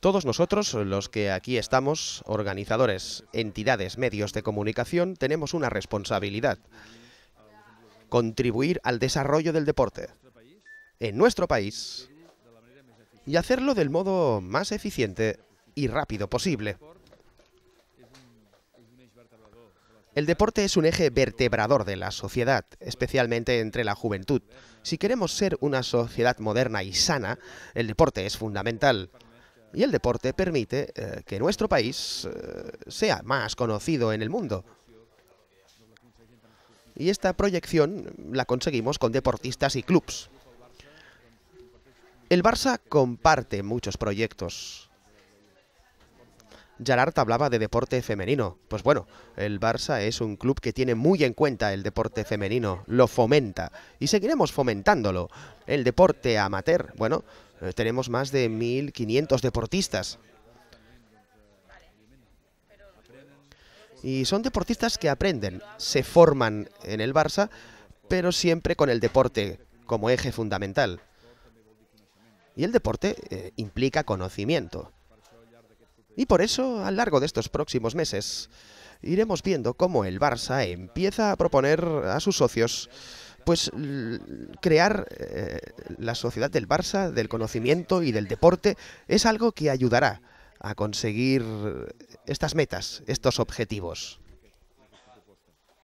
Todos nosotros, los que aquí estamos, organizadores, entidades, medios de comunicación, tenemos una responsabilidad. Contribuir al desarrollo del deporte en nuestro país y hacerlo del modo más eficiente y rápido posible. El deporte es un eje vertebrador de la sociedad, especialmente entre la juventud. Si queremos ser una sociedad moderna y sana, el deporte es fundamental. Y el deporte permite eh, que nuestro país eh, sea más conocido en el mundo. Y esta proyección la conseguimos con deportistas y clubs. El Barça comparte muchos proyectos. Gerard hablaba de deporte femenino. Pues bueno, el Barça es un club que tiene muy en cuenta el deporte femenino, lo fomenta y seguiremos fomentándolo. El deporte amateur, bueno, eh, tenemos más de 1.500 deportistas. Y son deportistas que aprenden, se forman en el Barça, pero siempre con el deporte como eje fundamental. Y el deporte eh, implica conocimiento. Y por eso, a lo largo de estos próximos meses, iremos viendo cómo el Barça empieza a proponer a sus socios pues crear eh, la sociedad del Barça, del conocimiento y del deporte es algo que ayudará a conseguir estas metas, estos objetivos.